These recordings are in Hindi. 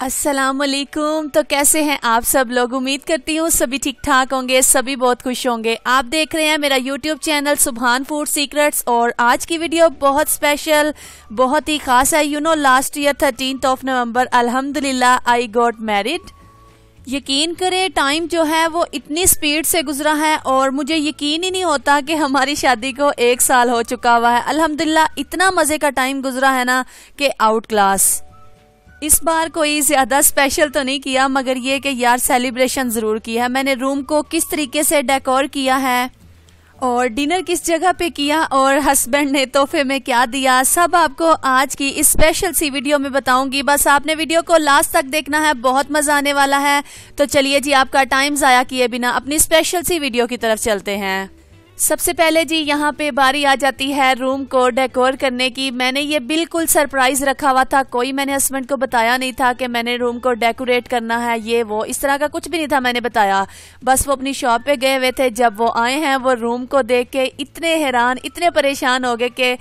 असलकुम तो कैसे हैं आप सब लोग उम्मीद करती हूँ सभी ठीक ठाक होंगे सभी बहुत खुश होंगे आप देख रहे हैं मेरा YouTube channel Subhan food secrets और आज की वीडियो बहुत स्पेशल बहुत ही खास है you know last year thirteen of November अल्हम्दुलिल्लाह आई गॉट मैरिड यकीन करें टाइम जो है वो इतनी स्पीड से गुजरा है और मुझे यकीन ही नहीं होता कि हमारी शादी को एक साल हो चुका हुआ है अल्हम्दुलिल्लाह इतना मज़े का टाइम गुजरा है ना कि आउट क्लास इस बार कोई ज्यादा स्पेशल तो नहीं किया मगर ये कि यार सेलिब्रेशन जरूर किया है मैंने रूम को किस तरीके से डेकोर किया है और डिनर किस जगह पे किया और हस्बैंड ने तोहफे में क्या दिया सब आपको आज की इस स्पेशल सी वीडियो में बताऊंगी बस आपने वीडियो को लास्ट तक देखना है बहुत मजा आने वाला है तो चलिए जी आपका टाइम जाया किए बिना अपनी स्पेशल सी वीडियो की तरफ चलते हैं सबसे पहले जी यहाँ पे बारी आ जाती है रूम को डेकोर करने की मैंने ये बिल्कुल सरप्राइज रखा हुआ था कोई मैंने हस्बैंड को बताया नहीं था कि मैंने रूम को डेकोरेट करना है ये वो इस तरह का कुछ भी नहीं था मैंने बताया बस वो अपनी शॉप पे गए हुए थे जब वो आए हैं वो रूम को देख के इतने हैरान इतने परेशान हो गए कि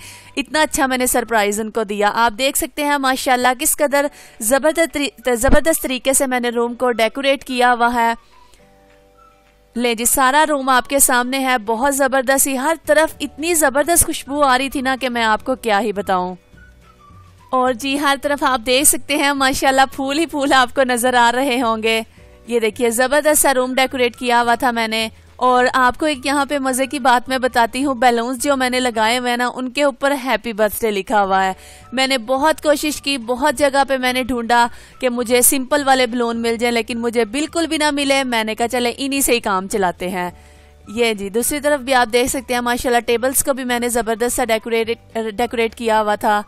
इतना अच्छा मैंने सरप्राइज उनको दिया आप देख सकते हैं माशाला किस कदर ज़बरदस्त ज़बरदस्त तरीके से मैंने रूम को डेकोरेट किया हुआ है ले जी सारा रूम आपके सामने है बहुत जबरदस्त हर तरफ इतनी जबरदस्त खुशबू आ रही थी ना कि मैं आपको क्या ही बताऊं और जी हर तरफ आप देख सकते हैं माशाल्लाह फूल ही फूल आपको नजर आ रहे होंगे ये देखिए जबरदस्त सा रूम डेकोरेट किया हुआ था मैंने और आपको एक यहाँ पे मजे की बात मैं बताती हूँ बैलून्स जो मैंने लगाए हुए ना उनके ऊपर हैप्पी बर्थडे लिखा हुआ है मैंने बहुत कोशिश की बहुत जगह पे मैंने ढूंढा कि मुझे सिंपल वाले बलून मिल जाए लेकिन मुझे बिल्कुल भी ना मिले मैंने कहा चले इन्हीं से ही काम चलाते हैं ये जी दूसरी तरफ भी आप देख सकते हैं माशाला टेबल्स को भी मैंने जबरदस्त सा डेकोरेट डेकोरेट किया हुआ था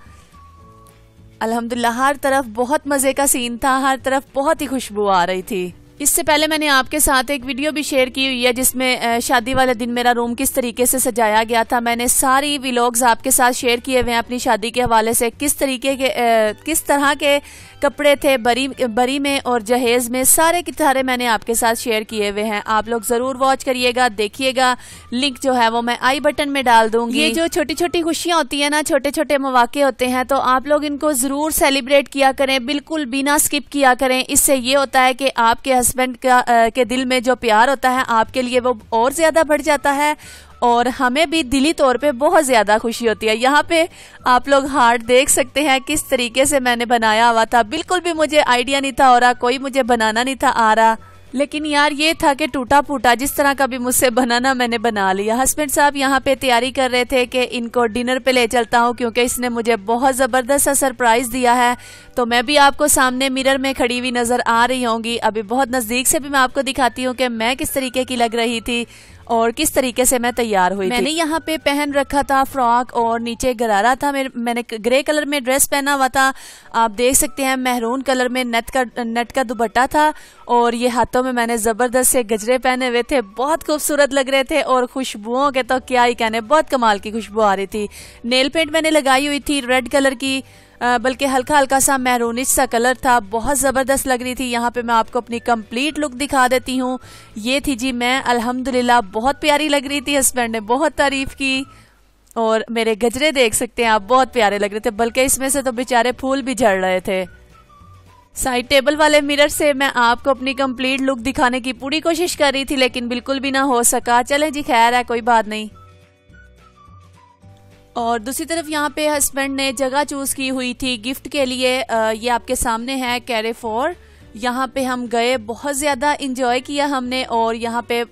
अलहमदुल्ला हर तरफ बहुत मजे का सीन था हर तरफ बहुत ही खुशबू आ रही थी इससे पहले मैंने आपके साथ एक वीडियो भी शेयर की हुई है जिसमें शादी वाले दिन मेरा रूम किस तरीके से सजाया गया था मैंने सारी व्लॉग्स आपके साथ शेयर किए हुए हैं अपनी शादी के हवाले से किस तरीके के किस तरह के कपड़े थे बरी बरी में और जहेज़ में सारे के सारे मैंने आपके साथ शेयर किए हुए हैं आप लोग ज़रूर वॉच करिएगा देखिएगा लिंक जो है वो मैं आई बटन में डाल दूंगी ये जो छोटी छोटी खुशियाँ होती है ना छोटे छोटे मौाक़े होते हैं तो आप लोग इनको ज़रूर सेलिब्रेट किया करें बिल्कुल बिना स्किप किया करें इससे ये होता है कि आपके हस्बैंड का के दिल में जो प्यार होता है आपके लिए वो और ज़्यादा बढ़ जाता है और हमें भी दिली तौर पे बहुत ज़्यादा खुशी होती है यहाँ पे आप लोग हार्ट देख सकते हैं किस तरीके से मैंने बनाया हुआ था बिल्कुल भी मुझे आइडिया नहीं था और कोई मुझे बनाना नहीं था आ रहा लेकिन यार ये था कि टूटा फूटा जिस तरह का भी मुझसे बनाना मैंने बना लिया हस्बैंड साहब यहाँ पे तैयारी कर रहे थे कि इनको डिनर पे ले चलता हूँ क्योंकि इसने मुझे बहुत ज़बरदस्त सरप्राइज़ दिया है तो मैं भी आपको सामने मिरर में खड़ी हुई नज़र आ रही होंगी अभी बहुत नज़दीक से भी मैं आपको दिखाती हूँ कि मैं किस तरीके की लग रही थी और किस तरीके से मैं तैयार हुई मैंने यहाँ पे पहन रखा था फ्रॉक और नीचे गरारा था मेरे मैंने ग्रे कलर में ड्रेस पहना हुआ था आप देख सकते हैं मेहरून कलर में नेट का नेट का दुपट्टा था और ये हाथों में मैंने ज़बरदस्त से गजरे पहने हुए थे बहुत खूबसूरत लग रहे थे और खुशबुओं के तो क्या ही कहने बहुत कमाल की खुशबू आ रही थी नेल पेंट मैंने लगाई हुई थी रेड कलर की बल्कि हल्का हल्का सा मैरोनिश सा कलर था बहुत ज़बरदस्त लग रही थी यहाँ पे मैं आपको अपनी कंप्लीट लुक दिखा देती हूँ ये थी जी मैं अल्हम्दुलिल्लाह बहुत प्यारी लग रही थी हस्बैंड ने बहुत तारीफ़ की और मेरे गजरे देख सकते हैं आप बहुत प्यारे लग रहे थे बल्कि इसमें से तो बेचारे फूल भी झड़ रहे थे साइड टेबल वाले मिरर से मैं आपको अपनी कंप्लीट लुक दिखाने की पूरी कोशिश कर रही थी लेकिन बिल्कुल भी ना हो सका चलें जी खैर है कोई बात नहीं और दूसरी तरफ यहाँ पे हस्बैंड ने जगह चूज की हुई थी गिफ्ट के लिए ये आपके सामने है कैरे फोर यहाँ पे हम गए बहुत ज़्यादा इंजॉय किया हमने और यहाँ पे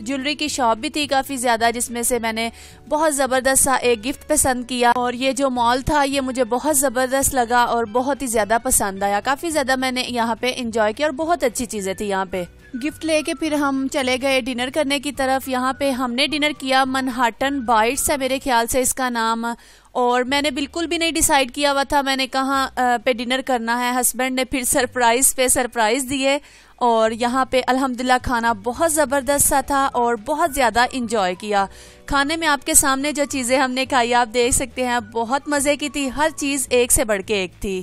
ज्वेलरी की शॉप भी थी काफ़ी ज़्यादा जिसमें से मैंने बहुत ज़बरदस्त सा एक गिफ्ट पसंद किया और ये जो मॉल था ये मुझे बहुत ज़बरदस्त लगा और बहुत ही ज़्यादा पसंद आया काफ़ी ज़्यादा मैंने यहाँ पे इंजॉय किया और बहुत अच्छी चीज़ें थी यहाँ पे गिफ्ट लेके फिर हम चले गए डिनर करने की तरफ यहाँ पे हमने डिनर किया मनहाटन बाइट्स है मेरे ख्याल से इसका नाम और मैंने बिल्कुल भी नहीं डिसाइड किया हुआ था मैंने कहाँ पे डिनर करना है हस्बैंड ने फिर सरप्राइज़ पे सरप्राइज़ दिए और यहाँ पे अल्हम्दुलिल्लाह खाना बहुत ज़बरदस्त सा था और बहुत ज़्यादा इंजॉय किया खाने में आपके सामने जो चीज़ें हमने खाई आप देख सकते हैं बहुत मज़े की थी हर चीज़ एक से बढ़ के एक थी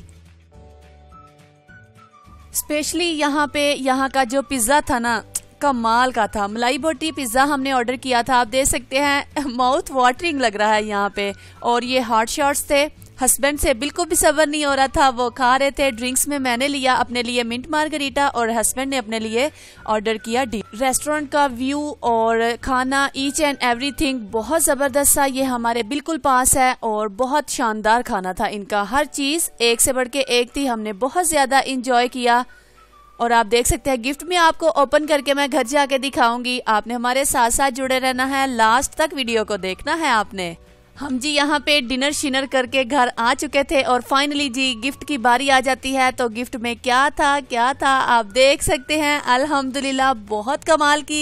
स्पेशली यहाँ पे यहाँ का जो पिज़्ज़ा था ना कमाल का था मलाई बोटी पिज़्ज़ा हमने ऑर्डर किया था आप देख सकते हैं माउथ वाटरिंग लग रहा है यहाँ पे और ये हॉट शॉट्स थे हस्बैंड से बिल्कुल भी सबर नहीं हो रहा था वो खा रहे थे ड्रिंक्स में मैंने लिया अपने लिए मिंट मार्गरीटा और हस्बैंड ने अपने लिए ऑर्डर किया डी रेस्टोरेंट का व्यू और खाना ईच एंड एवरीथिंग बहुत ज़बरदस्त था ये हमारे बिल्कुल पास है और बहुत शानदार खाना था इनका हर चीज़ एक से बढ़ के एक थी हमने बहुत ज़्यादा इंजॉय किया और आप देख सकते हैं गिफ्ट में आपको ओपन करके मैं घर जाके दिखाऊंगी आपने हमारे साथ साथ जुड़े रहना है लास्ट तक वीडियो को देखना है आपने हम जी यहाँ पे डिनर शिनर करके घर आ चुके थे और फाइनली जी गिफ्ट की बारी आ जाती है तो गिफ्ट में क्या था क्या था आप देख सकते हैं अल्हम्दुलिल्लाह बहुत कमाल की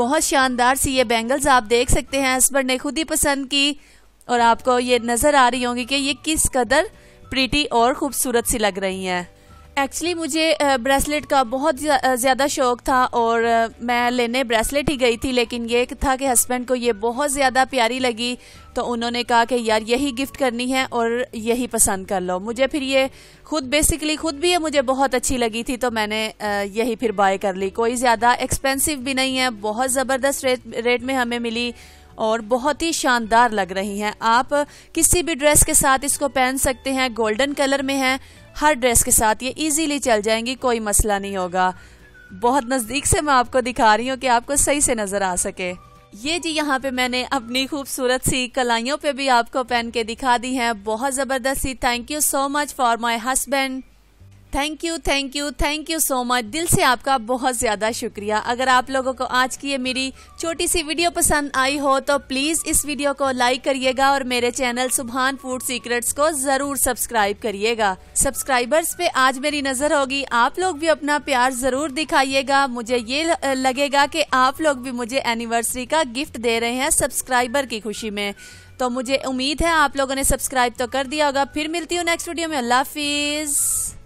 बहुत शानदार सी ये बैंगल्स आप देख सकते हैं हस्बैंड ने खुद ही पसंद की और आपको ये नज़र आ रही होंगी कि ये किस कदर प्रीटी और खूबसूरत सी लग रही हैं एक्चुअली मुझे ब्रेसलेट का बहुत ज़्यादा शौक था और मैं लेने ब्रेसलेट ही गई थी लेकिन ये था कि हस्बैंड को ये बहुत ज़्यादा प्यारी लगी तो उन्होंने कहा कि यार यही गिफ्ट करनी है और यही पसंद कर लो मुझे फिर ये खुद बेसिकली खुद भी ये मुझे बहुत अच्छी लगी थी तो मैंने यही फिर बाय कर ली कोई ज़्यादा एक्सपेंसिव भी नहीं है बहुत ज़बरदस्त रेट रेट में हमें मिली और बहुत ही शानदार लग रही हैं आप किसी भी ड्रेस के साथ इसको पहन सकते हैं गोल्डन कलर में है हर ड्रेस के साथ ये इजीली चल जाएंगी कोई मसला नहीं होगा बहुत नज़दीक से मैं आपको दिखा रही हूँ कि आपको सही से नज़र आ सके ये जी यहाँ पे मैंने अपनी खूबसूरत सी कलाइयों पे भी आपको पहन के दिखा दी हैं बहुत ज़बरदस्त सी thank you so much for my husband thank you thank you thank you so much दिल से आपका बहुत ज़्यादा शुक्रिया अगर आप लोगों को आज की ये मेरी छोटी सी वीडियो पसंद आई हो तो प्लीज़ इस वीडियो को लाइक करिएगा और मेरे चैनल सुबहान फूड सीक्रेट्स को ज़रूर सब्सक्राइब करिएगा सब्सक्राइबर्स पे आज मेरी नज़र होगी आप लोग भी अपना प्यार ज़रूर दिखाइएगा मुझे ये लगेगा कि आप लोग भी मुझे एनिवर्सरी का गिफ्ट दे रहे हैं सब्सक्राइबर की खुशी में तो मुझे उम्मीद है आप लोगों ने सब्सक्राइब तो कर दिया होगा फिर मिलती हूँ नेक्स्ट वीडियो में अल्लाह हाफिज़